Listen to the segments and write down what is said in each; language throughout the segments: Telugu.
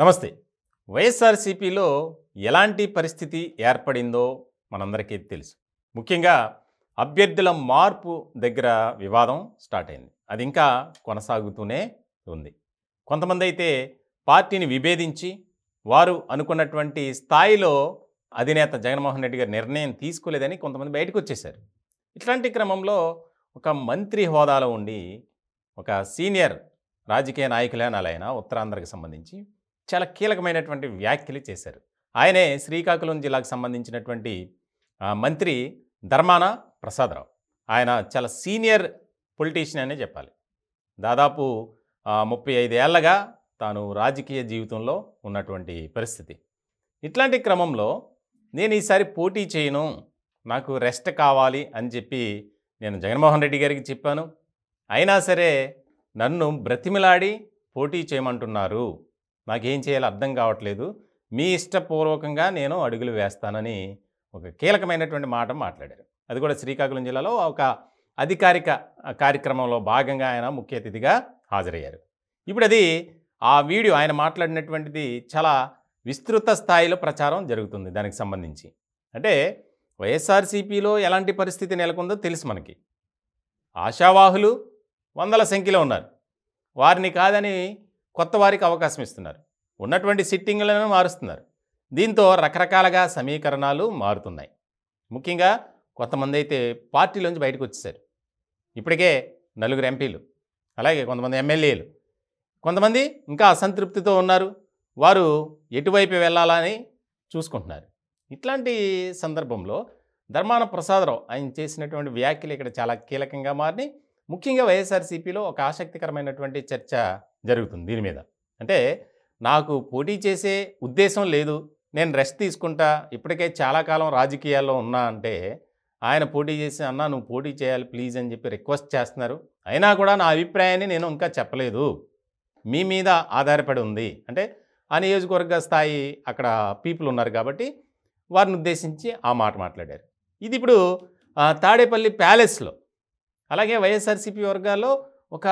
నమస్తే వైఎస్ఆర్సీపీలో ఎలాంటి పరిస్థితి ఏర్పడిందో మనందరికీ తెలుసు ముఖ్యంగా అభ్యర్థుల మార్పు దగ్గర వివాదం స్టార్ట్ అయింది అది ఇంకా కొనసాగుతూనే ఉంది కొంతమంది అయితే పార్టీని విభేదించి వారు అనుకున్నటువంటి స్థాయిలో అధినేత జగన్మోహన్ రెడ్డి గారు నిర్ణయం తీసుకోలేదని కొంతమంది బయటకు వచ్చేశారు ఇట్లాంటి క్రమంలో ఒక మంత్రి హోదాలో ఉండి ఒక సీనియర్ రాజకీయ నాయకులైన అలా ఉత్తరాంధ్రకు సంబంధించి చాలా కీలకమైనటువంటి వ్యాఖ్యలు చేశారు ఆయనే శ్రీకాకుళం జిల్లాకు సంబంధించినటువంటి మంత్రి ధర్మాన ప్రసాదరావు ఆయన చాలా సీనియర్ పొలిటీషియన్ అనే చెప్పాలి దాదాపు ముప్పై ఐదేళ్లగా తాను రాజకీయ జీవితంలో ఉన్నటువంటి పరిస్థితి ఇట్లాంటి క్రమంలో నేను ఈసారి పోటీ చేయను నాకు రెస్ట్ కావాలి అని చెప్పి నేను జగన్మోహన్ రెడ్డి గారికి చెప్పాను అయినా సరే నన్ను బ్రతిమిలాడి పోటీ చేయమంటున్నారు మాకేం చేయాలో అర్థం కావట్లేదు మీ ఇష్టపూర్వకంగా నేను అడుగులు వేస్తానని ఒక కీలకమైనటువంటి మాట మాట్లాడారు అది కూడా శ్రీకాకుళం జిల్లాలో ఒక అధికారిక కార్యక్రమంలో భాగంగా ఆయన ముఖ్య అతిథిగా హాజరయ్యారు ఇప్పుడు అది ఆ వీడియో ఆయన మాట్లాడినటువంటిది చాలా విస్తృత స్థాయిలో ప్రచారం జరుగుతుంది దానికి సంబంధించి అంటే వైఎస్ఆర్సీపీలో ఎలాంటి పరిస్థితి నెలకొందో తెలుసు మనకి ఆశావాహులు వందల సంఖ్యలో ఉన్నారు వారిని కాదని కొత్త వారికి అవకాశం ఇస్తున్నారు ఉన్నటువంటి సిట్టింగ్లను మారుస్తున్నారు దీంతో రకరకాలుగా సమీకరణాలు మారుతున్నాయి ముఖ్యంగా కొంతమంది అయితే పార్టీలోంచి బయటకు వచ్చేసారు ఇప్పటికే నలుగురు ఎంపీలు అలాగే కొంతమంది ఎమ్మెల్యేలు కొంతమంది ఇంకా అసంతృప్తితో ఉన్నారు వారు ఎటువైపు వెళ్ళాలని చూసుకుంటున్నారు ఇట్లాంటి సందర్భంలో ధర్మాన ప్రసాదరావు ఆయన చేసినటువంటి వ్యాఖ్యలు ఇక్కడ చాలా కీలకంగా మారినాయి ముఖ్యంగా వైఎస్ఆర్సీపీలో ఒక ఆసక్తికరమైనటువంటి చర్చ జరుగుతుంది దీని మీద అంటే నాకు పోటీ చేసే ఉద్దేశం లేదు నేను రెస్ట్ తీసుకుంటా ఇప్పటికే చాలా కాలం రాజకీయాల్లో ఉన్నా అంటే ఆయన పోటీ చేసి అన్నా నువ్వు పోటీ చేయాలి ప్లీజ్ అని చెప్పి రిక్వెస్ట్ చేస్తున్నారు అయినా కూడా నా అభిప్రాయాన్ని నేను ఇంకా చెప్పలేదు మీ మీద ఆధారపడి ఉంది అంటే ఆ నియోజకవర్గ స్థాయి అక్కడ పీపుల్ ఉన్నారు కాబట్టి వారిని ఉద్దేశించి ఆ మాట మాట్లాడారు ఇది ఇప్పుడు తాడేపల్లి ప్యాలెస్లో అలాగే వైఎస్ఆర్సీపీ వర్గాల్లో ఒక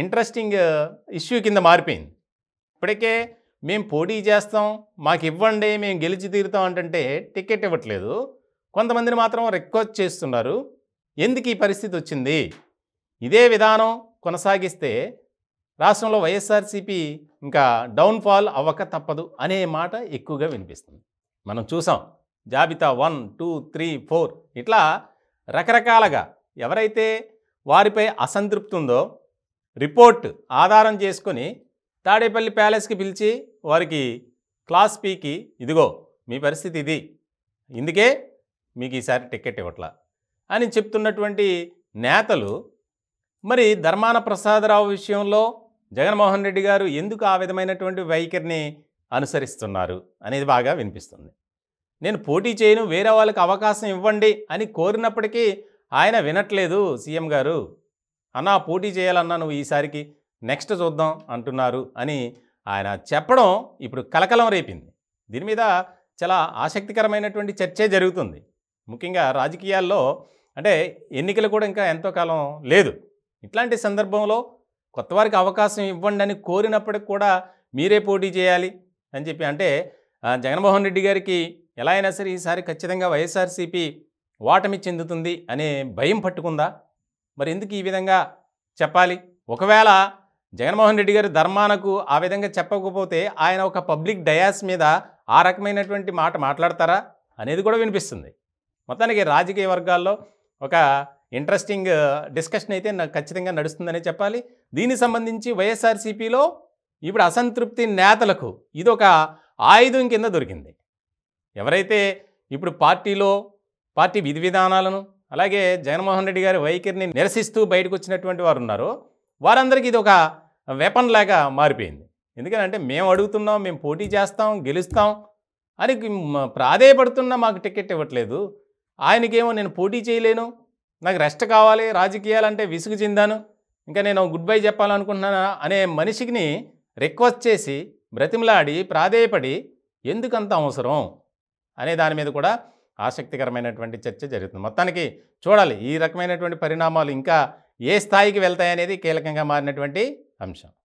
ఇంట్రెస్టింగ్ ఇష్యూ uh, కింద మారిపోయింది ఇప్పటికే మేము పోటీ చేస్తాం మాకు ఇవ్వండి మేము గెలిచి తీరుతాం అంటే టికెట్ ఇవ్వట్లేదు కొంతమందిని మాత్రం రిక్వెస్ట్ చేస్తున్నారు ఎందుకు ఈ పరిస్థితి వచ్చింది ఇదే విధానం కొనసాగిస్తే రాష్ట్రంలో వైఎస్ఆర్సీపీ ఇంకా డౌన్ఫాల్ అవ్వక తప్పదు అనే మాట ఎక్కువగా వినిపిస్తుంది మనం చూసాం జాబితా వన్ టూ త్రీ ఫోర్ ఇట్లా రకరకాలుగా ఎవరైతే వారిపై అసంతృప్తి ఉందో రిపోర్ట్ ఆధారం చేసుకొని తాడేపల్లి ప్యాలెస్కి పిలిచి వారికి క్లాస్ పీకి ఇదిగో మీ పరిస్థితి ఇది ఇందుకే మీకు ఈసారి టికెట్ ఇవ్వట్లా అని చెప్తున్నటువంటి నేతలు మరి ధర్మాన ప్రసాదరావు విషయంలో జగన్మోహన్ రెడ్డి గారు ఎందుకు ఆ విధమైనటువంటి వైఖరిని అనుసరిస్తున్నారు అనేది బాగా వినిపిస్తుంది నేను పోటీ చేయను వేరే వాళ్ళకి అవకాశం ఇవ్వండి అని కోరినప్పటికీ ఆయన వినట్లేదు సీఎం గారు అన్నా పోటీ చేయాలన్నా నువ్వు ఈసారికి నెక్స్ట్ చూద్దాం అంటున్నారు అని ఆయన చెప్పడం ఇప్పుడు కలకలం రేపింది దీని మీద చాలా ఆసక్తికరమైనటువంటి చర్చే జరుగుతుంది ముఖ్యంగా రాజకీయాల్లో అంటే ఎన్నికలు కూడా ఇంకా ఎంతో కాలం లేదు ఇట్లాంటి సందర్భంలో కొత్తవారికి అవకాశం ఇవ్వండి అని కోరినప్పటికి కూడా మీరే పోటీ చేయాలి అని చెప్పి అంటే జగన్మోహన్ రెడ్డి గారికి ఎలా అయినా సరే ఈసారి ఖచ్చితంగా వైఎస్ఆర్సీపీ ఓటమి చెందుతుంది అనే భయం పట్టుకుందా మరి ఎందుకు ఈ విధంగా చెప్పాలి ఒకవేళ జగన్మోహన్ రెడ్డి గారు ధర్మానకు ఆ విధంగా చెప్పకపోతే ఆయన ఒక పబ్లిక్ డయాస్ మీద ఆ రకమైనటువంటి మాట మాట్లాడతారా అనేది కూడా వినిపిస్తుంది మొత్తానికి రాజకీయ వర్గాల్లో ఒక ఇంట్రెస్టింగ్ డిస్కషన్ అయితే నాకు ఖచ్చితంగా నడుస్తుందనే చెప్పాలి దీనికి సంబంధించి వైఎస్ఆర్సీపీలో ఇప్పుడు అసంతృప్తి నేతలకు ఇది ఒక ఆయుధం కింద దొరికింది ఎవరైతే ఇప్పుడు పార్టీలో పార్టీ విధి విధానాలను అలాగే జగన్మోహన్ రెడ్డి గారి వైఖరిని నిరసిస్తూ బయటకు వచ్చినటువంటి వారు ఉన్నారు వారందరికీ ఇది ఒక వెపన్ లాగా మారిపోయింది ఎందుకంటే మేము అడుగుతున్నాం మేము పోటీ చేస్తాం గెలుస్తాం అని ప్రాధేయపడుతున్నా మాకు టికెట్ ఇవ్వట్లేదు ఆయనకేమో నేను పోటీ చేయలేను నాకు రెస్ట్ కావాలి రాజకీయాలంటే విసుగు చెందాను ఇంకా నేను గుడ్ బై చెప్పాలనుకుంటున్నాను అనే మనిషికిని రిక్వెస్ట్ చేసి బ్రతిమలాడి ప్రాధేయపడి ఎందుకంత అవసరం అనే దాని మీద కూడా ఆసక్తికరమైనటువంటి చర్చ జరుగుతుంది మొత్తానికి చూడాలి ఈ రకమైనటువంటి పరిణామాలు ఇంకా ఏ స్థాయికి వెళ్తాయనేది కీలకంగా మారినటువంటి అంశం